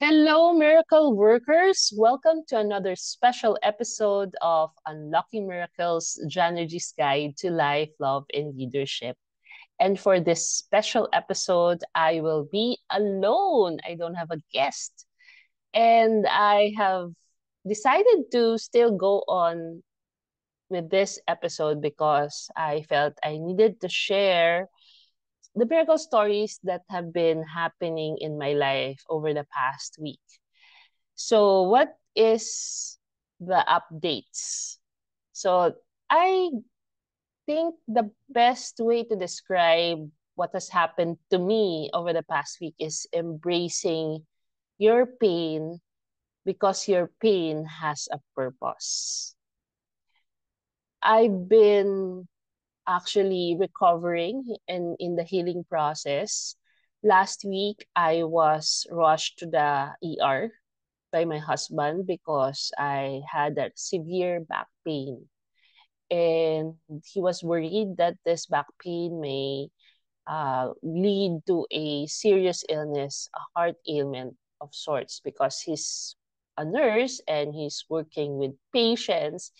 Hello, miracle workers. Welcome to another special episode of Unlocking Miracles Janergy's Guide to Life, Love, and Leadership. And for this special episode, I will be alone. I don't have a guest. And I have decided to still go on with this episode because I felt I needed to share the miracle stories that have been happening in my life over the past week. So, what is the updates? So, I think the best way to describe what has happened to me over the past week is embracing your pain because your pain has a purpose. I've been actually recovering and in the healing process. Last week, I was rushed to the ER by my husband because I had a severe back pain. And he was worried that this back pain may uh, lead to a serious illness, a heart ailment of sorts, because he's a nurse and he's working with patients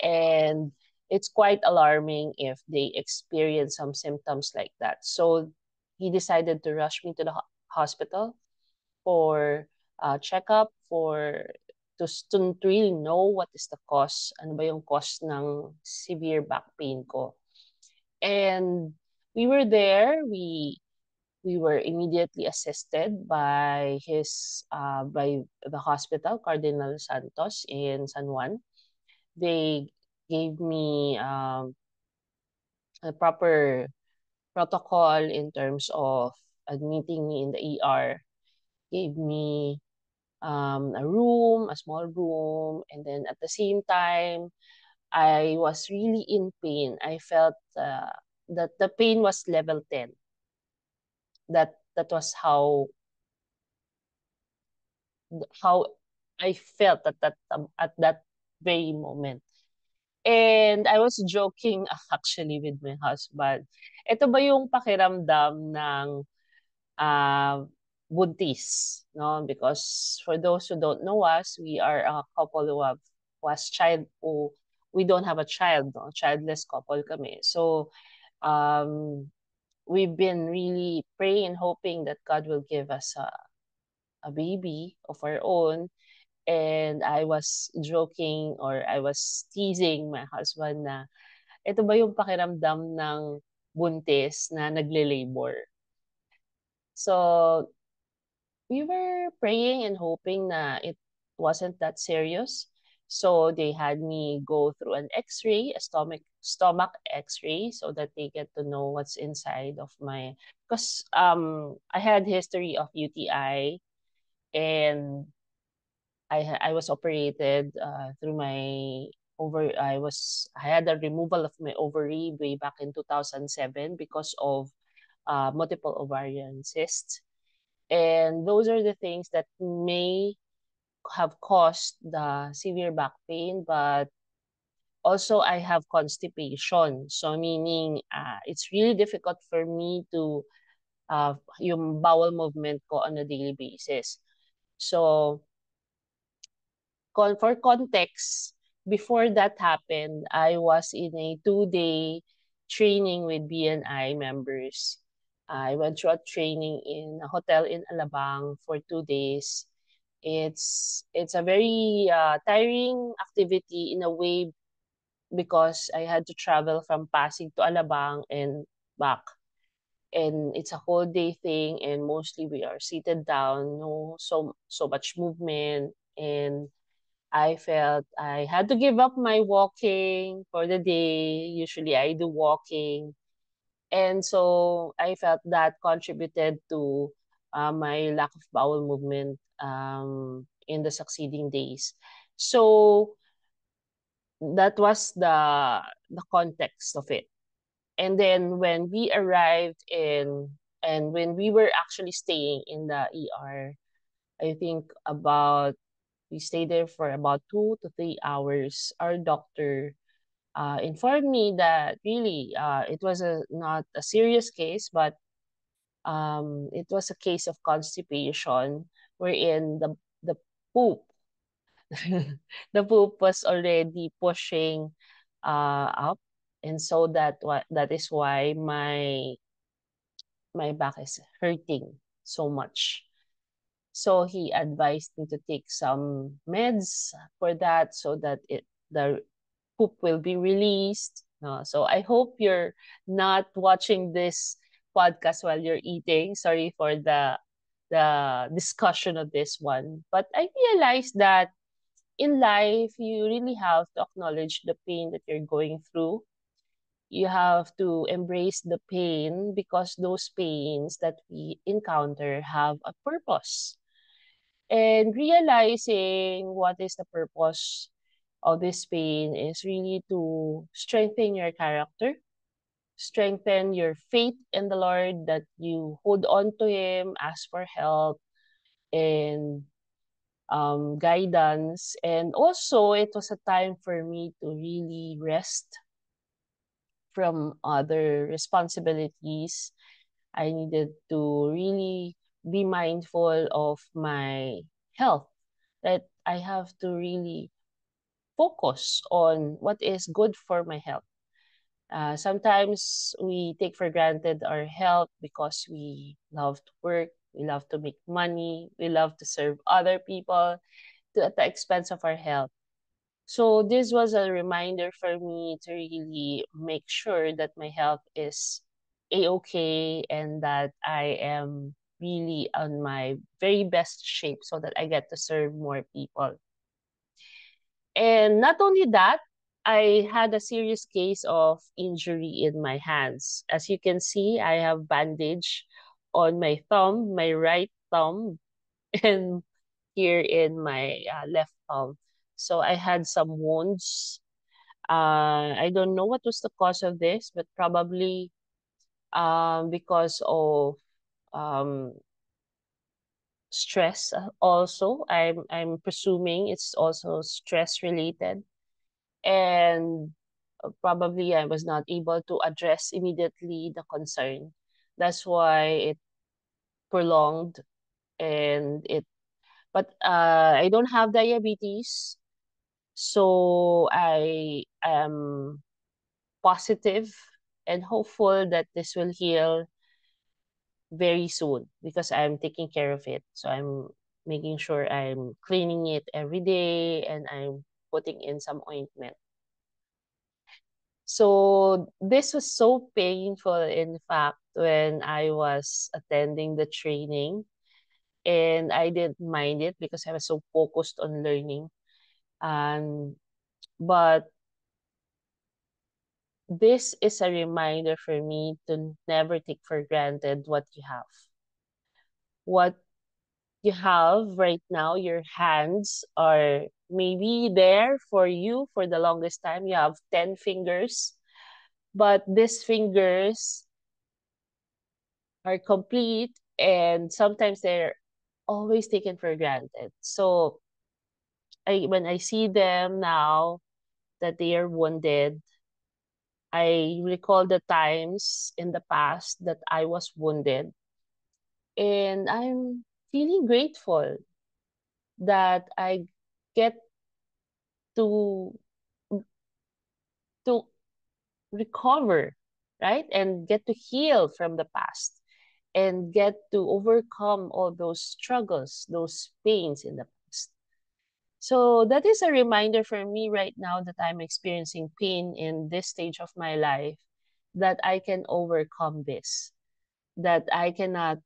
and it's quite alarming if they experience some symptoms like that. So he decided to rush me to the hospital for a uh, checkup for to, to really know what is the cause, and ba yung cause ng severe back pain ko. And we were there, we we were immediately assisted by his uh, by the hospital Cardinal Santos in San Juan. They gave me um, a proper protocol in terms of admitting me in the ER, gave me um, a room, a small room, and then at the same time, I was really in pain. I felt uh, that the pain was level 10. That that was how how I felt at that um, at that very moment. And I was joking actually with my husband. Ito ba yung pakiramdam ng uh, buntis? No? Because for those who don't know us, we are a couple who have was child who we don't have a child, no? childless couple kami. So um, we've been really praying, hoping that God will give us a, a baby of our own And I was joking or I was teasing my husband na ito ba yung pakiramdam ng buntis na nagle-labor? So, we were praying and hoping na it wasn't that serious. So, they had me go through an x-ray, a stomach stomach x-ray so that they get to know what's inside of my because um I had history of UTI and I I was operated uh, through my over I was I had a removal of my ovary way back in 2007 because of uh, multiple ovarian cysts and those are the things that may have caused the severe back pain but also I have constipation so meaning uh, it's really difficult for me to uh, yung bowel movement ko on a daily basis so for context, before that happened, I was in a two-day training with BNI members. I went through a training in a hotel in Alabang for two days. It's it's a very uh, tiring activity in a way because I had to travel from Pasig to Alabang and back. And it's a whole day thing and mostly we are seated down, no so so much movement and I felt I had to give up my walking for the day. Usually I do walking. And so I felt that contributed to uh, my lack of bowel movement um, in the succeeding days. So that was the, the context of it. And then when we arrived in, and when we were actually staying in the ER, I think about we stayed there for about two to three hours. Our doctor uh, informed me that really uh, it was a, not a serious case, but um, it was a case of constipation wherein the, the poop, the poop was already pushing uh, up. And so that that is why my my back is hurting so much. So he advised me to take some meds for that so that it the poop will be released. Uh, so I hope you're not watching this podcast while you're eating. Sorry for the the discussion of this one. But I realized that in life you really have to acknowledge the pain that you're going through. You have to embrace the pain because those pains that we encounter have a purpose. And realizing what is the purpose of this pain is really to strengthen your character, strengthen your faith in the Lord that you hold on to Him, ask for help, and um, guidance. And also, it was a time for me to really rest from other responsibilities. I needed to really be mindful of my health, that I have to really focus on what is good for my health. Uh, sometimes we take for granted our health because we love to work, we love to make money, we love to serve other people to, at the expense of our health. So, this was a reminder for me to really make sure that my health is a okay and that I am really on my very best shape so that I get to serve more people. And not only that, I had a serious case of injury in my hands. As you can see, I have bandage on my thumb, my right thumb, and here in my uh, left thumb. So I had some wounds. Uh, I don't know what was the cause of this, but probably um, because of um, stress also i'm i'm presuming it's also stress related and uh, probably i was not able to address immediately the concern that's why it prolonged and it but uh, i don't have diabetes so i am positive and hopeful that this will heal very soon because I'm taking care of it. So I'm making sure I'm cleaning it every day and I'm putting in some ointment. So this was so painful, in fact, when I was attending the training. And I didn't mind it because I was so focused on learning. and but this is a reminder for me to never take for granted what you have. What you have right now, your hands are maybe there for you for the longest time. You have 10 fingers, but these fingers are complete and sometimes they're always taken for granted. So I when I see them now that they are wounded, I recall the times in the past that I was wounded. And I'm feeling grateful that I get to to recover, right? And get to heal from the past and get to overcome all those struggles, those pains in the so that is a reminder for me right now that I'm experiencing pain in this stage of my life that I can overcome this, that I cannot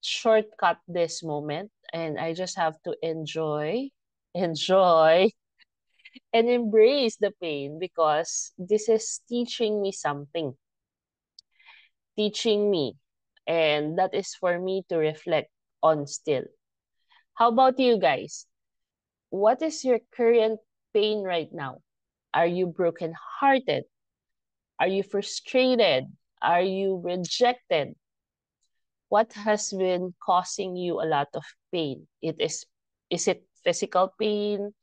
shortcut this moment and I just have to enjoy, enjoy, and embrace the pain because this is teaching me something, teaching me. And that is for me to reflect on still. How about you guys? what is your current pain right now? Are you brokenhearted? Are you frustrated? Are you rejected? What has been causing you a lot of pain? It is is it physical pain?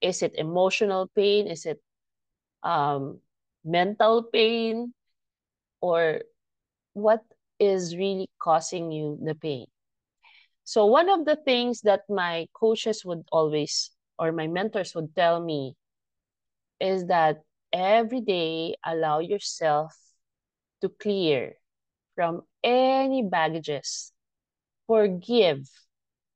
Is it emotional pain? Is it um, mental pain? Or what is really causing you the pain? So one of the things that my coaches would always or my mentors would tell me is that every day allow yourself to clear from any baggages. Forgive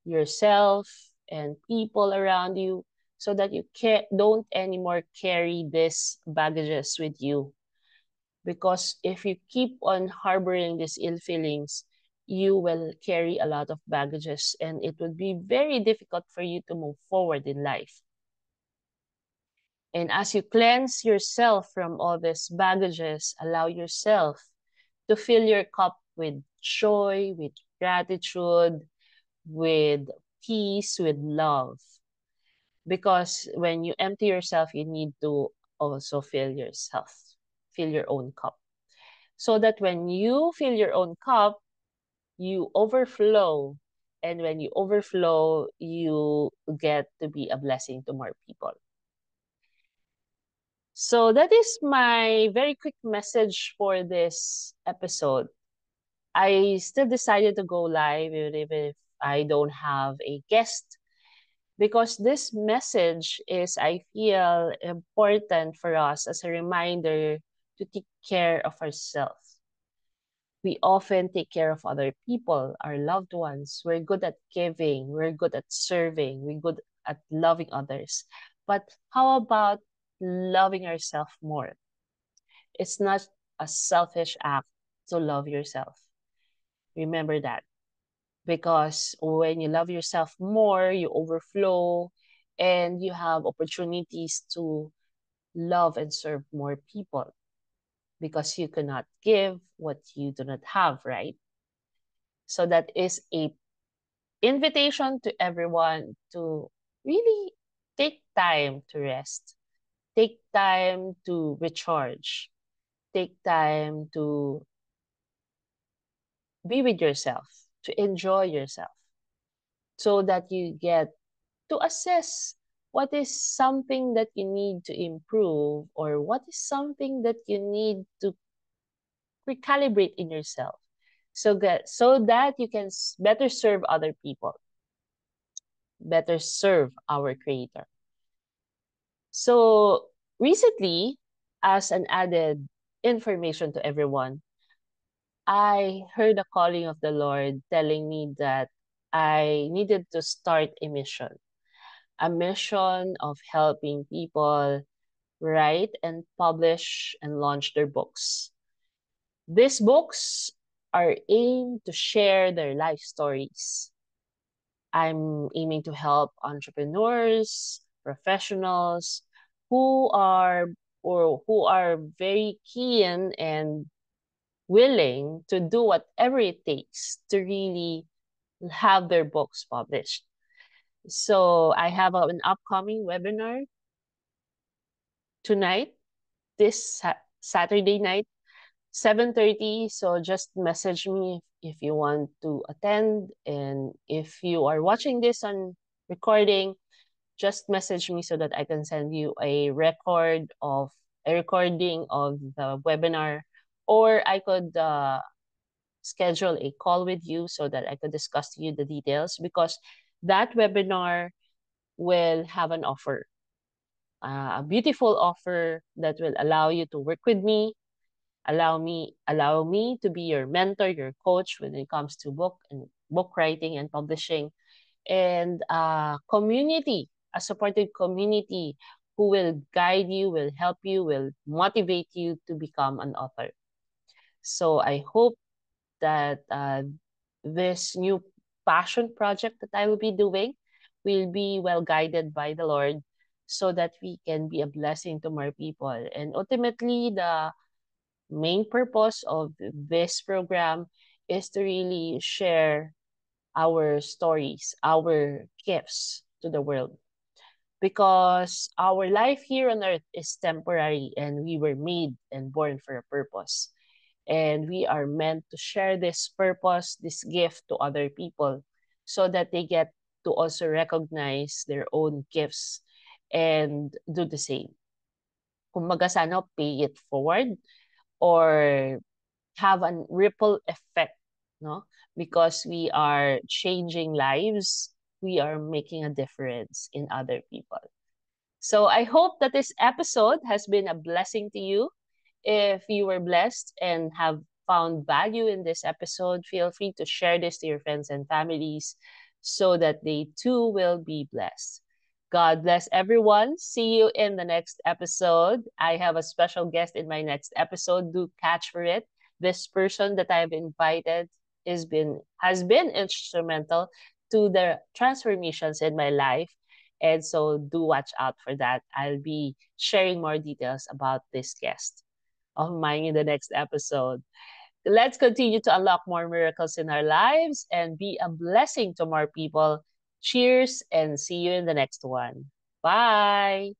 yourself and people around you so that you can not don't anymore carry these baggages with you. Because if you keep on harboring these ill feelings, you will carry a lot of baggages and it would be very difficult for you to move forward in life. And as you cleanse yourself from all these baggages, allow yourself to fill your cup with joy, with gratitude, with peace, with love. Because when you empty yourself, you need to also fill yourself, fill your own cup. So that when you fill your own cup, you overflow and when you overflow you get to be a blessing to more people so that is my very quick message for this episode i still decided to go live even if i don't have a guest because this message is i feel important for us as a reminder to take care of ourselves we often take care of other people, our loved ones. We're good at giving, we're good at serving, we're good at loving others. But how about loving ourselves more? It's not a selfish act to love yourself. Remember that. Because when you love yourself more, you overflow and you have opportunities to love and serve more people. because you cannot give what you do not have, right? So that is a invitation to everyone to really take time to rest, take time to recharge, take time to be with yourself, to enjoy yourself, so that you get to assess what is something that you need to improve or what is something that you need to recalibrate in yourself so that so that you can better serve other people better serve our creator so recently as an added information to everyone i heard a calling of the lord telling me that i needed to start a mission a mission of helping people write and publish and launch their books. These books are aimed to share their life stories. I'm aiming to help entrepreneurs, professionals who are or who are very keen and willing to do whatever it takes to really have their books published. So I have an upcoming webinar tonight, this Saturday night, 7.30. So just message me if you want to attend. And if you are watching this on recording, just message me so that I can send you a record of a recording of the webinar or I could uh, schedule a call with you so that I could discuss to you the details because that webinar will have an offer, uh, a beautiful offer that will allow you to work with me, allow me allow me to be your mentor, your coach when it comes to book and book writing and publishing, and a uh, community, a supported community who will guide you, will help you, will motivate you to become an author. So I hope that uh, this new passion project that I will be doing will be well guided by the Lord so that we can be a blessing to more people. And ultimately, the main purpose of this program is to really share our stories, our gifts to the world. Because our life here on earth is temporary and we were made and born for a purpose. And we are meant to share this purpose, this gift to other people so that they get to also recognize their own gifts and do the same. Kumbaga sana pay it forward or have a ripple effect, no? Because we are changing lives, we are making a difference in other people. So I hope that this episode has been a blessing to you. If you were blessed and have found value in this episode, feel free to share this to your friends and families so that they too will be blessed. God bless everyone. See you in the next episode. I have a special guest in my next episode. Do catch for it. This person that I've invited been has been instrumental to the transformations in my life. And so do watch out for that. I'll be sharing more details about this guest of mine in the next episode. Let's continue to unlock more miracles in our lives and be a blessing to more people. Cheers and see you in the next one. Bye.